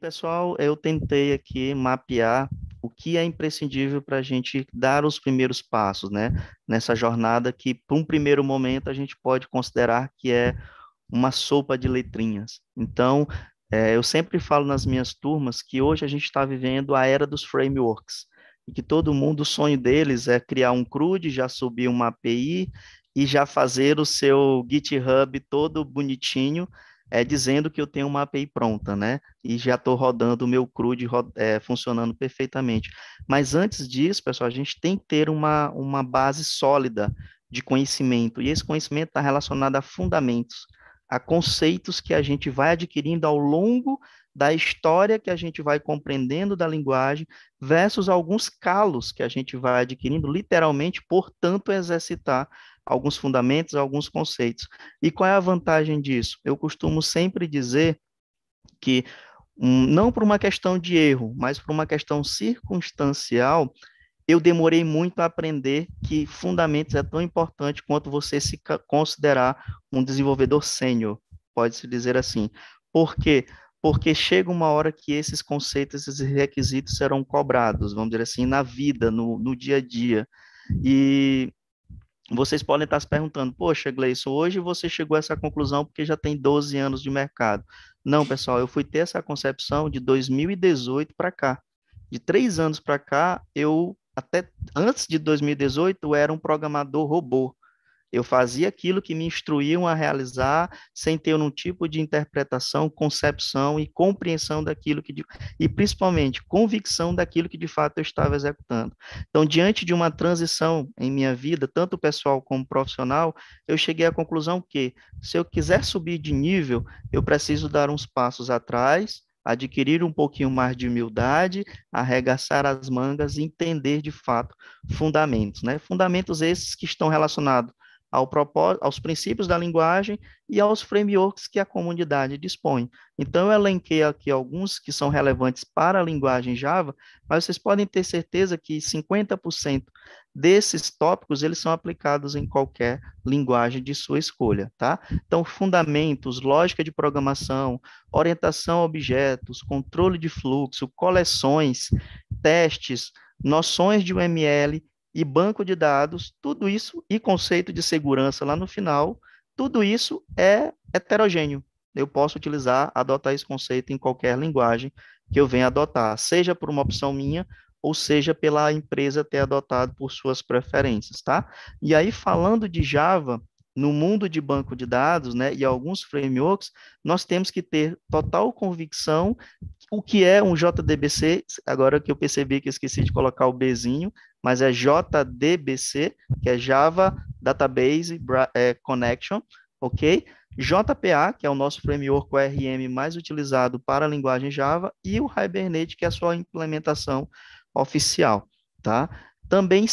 pessoal, eu tentei aqui mapear o que é imprescindível para a gente dar os primeiros passos, né? Nessa jornada que, para um primeiro momento, a gente pode considerar que é uma sopa de letrinhas. Então, é, eu sempre falo nas minhas turmas que hoje a gente está vivendo a era dos frameworks e que todo mundo, o sonho deles é criar um CRUD, já subir uma API e já fazer o seu GitHub todo bonitinho é, dizendo que eu tenho uma API pronta, né? E já estou rodando o meu CRUD é, funcionando perfeitamente. Mas antes disso, pessoal, a gente tem que ter uma, uma base sólida de conhecimento. E esse conhecimento está relacionado a fundamentos, a conceitos que a gente vai adquirindo ao longo da história que a gente vai compreendendo da linguagem, versus alguns calos que a gente vai adquirindo, literalmente, portanto, exercitar alguns fundamentos, alguns conceitos. E qual é a vantagem disso? Eu costumo sempre dizer que, hum, não por uma questão de erro, mas por uma questão circunstancial, eu demorei muito a aprender que fundamentos é tão importante quanto você se considerar um desenvolvedor sênior, pode-se dizer assim. Por quê? Porque chega uma hora que esses conceitos, esses requisitos serão cobrados, vamos dizer assim, na vida, no, no dia a dia. E vocês podem estar se perguntando, poxa, Gleison, hoje você chegou a essa conclusão porque já tem 12 anos de mercado. Não, pessoal, eu fui ter essa concepção de 2018 para cá. De três anos para cá, eu até antes de 2018 eu era um programador robô. Eu fazia aquilo que me instruíam a realizar sem ter um tipo de interpretação, concepção e compreensão daquilo que, e principalmente convicção daquilo que de fato eu estava executando. Então, diante de uma transição em minha vida, tanto pessoal como profissional, eu cheguei à conclusão que se eu quiser subir de nível, eu preciso dar uns passos atrás, adquirir um pouquinho mais de humildade, arregaçar as mangas e entender de fato fundamentos, né? Fundamentos esses que estão relacionados ao propósito, aos princípios da linguagem e aos frameworks que a comunidade dispõe. Então, eu elenquei aqui alguns que são relevantes para a linguagem Java, mas vocês podem ter certeza que 50% desses tópicos eles são aplicados em qualquer linguagem de sua escolha, tá? Então, fundamentos, lógica de programação, orientação a objetos, controle de fluxo, coleções, testes, noções de UML, e banco de dados, tudo isso e conceito de segurança lá no final, tudo isso é heterogêneo. Eu posso utilizar, adotar esse conceito em qualquer linguagem que eu venha adotar, seja por uma opção minha ou seja pela empresa ter adotado por suas preferências, tá? E aí falando de Java, no mundo de banco de dados né, e alguns frameworks, nós temos que ter total convicção o que é um JDBC, agora que eu percebi que eu esqueci de colocar o Bzinho, mas é JDBC, que é Java Database é, Connection, ok? JPA, que é o nosso framework ORM mais utilizado para a linguagem Java, e o Hibernate, que é a sua implementação oficial, tá? Também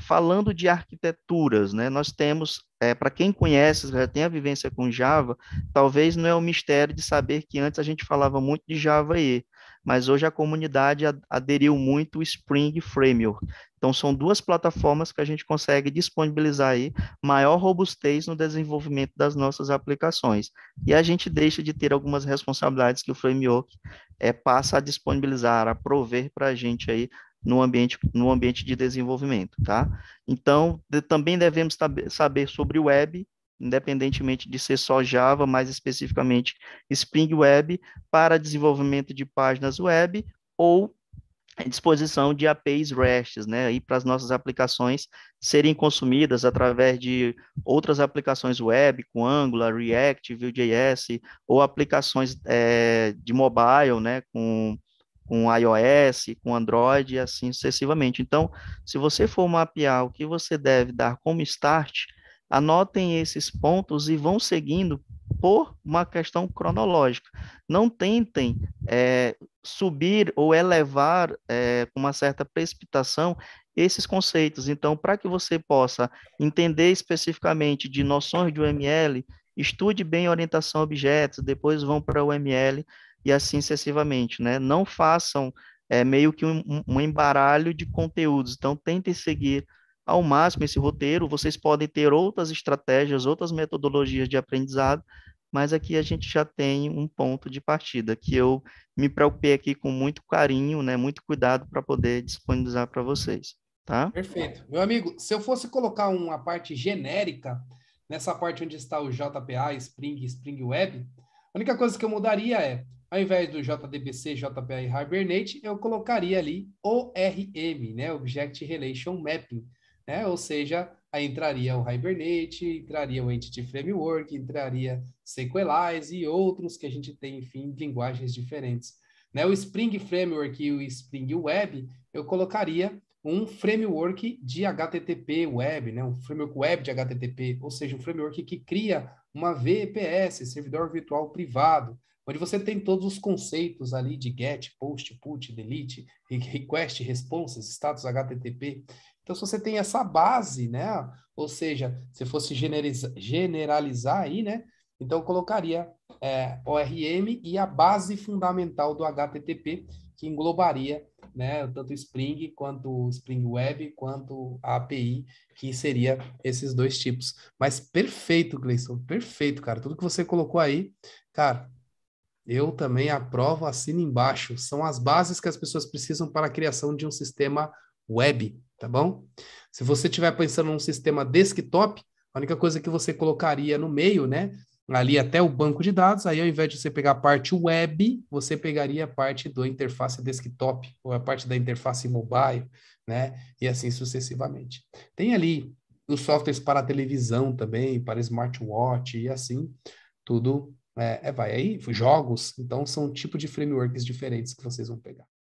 falando de arquiteturas, né, nós temos, é, eh, para quem conhece, já tem a vivência com Java, talvez não é um mistério de saber que antes a gente falava muito de Java E, mas hoje a comunidade aderiu muito o Spring Framework. Então, são duas plataformas que a gente consegue disponibilizar aí maior robustez no desenvolvimento das nossas aplicações. E a gente deixa de ter algumas responsabilidades que o framework é, passa a disponibilizar, a prover para a gente aí no ambiente, no ambiente de desenvolvimento, tá? Então, de, também devemos saber sobre web, independentemente de ser só Java, mais especificamente Spring Web, para desenvolvimento de páginas web ou disposição de APIs REST, né, E para as nossas aplicações serem consumidas através de outras aplicações web, com Angular, React, Vue.js, ou aplicações é, de mobile, né, com com iOS, com Android e assim sucessivamente. Então, se você for mapear o que você deve dar como start, anotem esses pontos e vão seguindo por uma questão cronológica. Não tentem é, subir ou elevar é, com uma certa precipitação esses conceitos. Então, para que você possa entender especificamente de noções de UML, estude bem orientação a objetos, depois vão para o UML, e assim sucessivamente, né? Não façam é, meio que um, um embaralho de conteúdos, então tentem seguir ao máximo esse roteiro, vocês podem ter outras estratégias, outras metodologias de aprendizado, mas aqui a gente já tem um ponto de partida que eu me preocupei aqui com muito carinho, né, muito cuidado para poder disponibilizar para vocês, tá? Perfeito. Meu amigo, se eu fosse colocar uma parte genérica nessa parte onde está o JPA, Spring, Spring Web, a única coisa que eu mudaria é ao invés do JDBC, e Hibernate, eu colocaria ali ORM, né? Object Relation Mapping, né? Ou seja, aí entraria o Hibernate, entraria o Entity Framework, entraria Sequelize e outros que a gente tem, enfim, linguagens diferentes. Né? O Spring Framework e o Spring Web, eu colocaria um framework de HTTP web, né? um framework web de HTTP, ou seja, um framework que cria uma VPS, servidor virtual privado, onde você tem todos os conceitos ali de GET, POST, PUT, DELETE, REQUEST, RESPONSES, status HTTP. Então, se você tem essa base, né? Ou seja, se fosse generalizar, generalizar aí, né? Então, eu colocaria é, ORM e a base fundamental do HTTP, que englobaria né, tanto o Spring quanto o Spring Web, quanto a API, que seria esses dois tipos. Mas perfeito, Gleison, perfeito, cara. Tudo que você colocou aí, cara, eu também aprovo, assino embaixo. São as bases que as pessoas precisam para a criação de um sistema web, tá bom? Se você estiver pensando num sistema desktop, a única coisa que você colocaria no meio, né, ali até o banco de dados, aí ao invés de você pegar a parte web, você pegaria a parte da interface desktop, ou a parte da interface mobile, né? E assim sucessivamente. Tem ali os softwares para televisão também, para smartwatch e assim, tudo é, é vai aí, jogos, então são tipos tipo de frameworks diferentes que vocês vão pegar.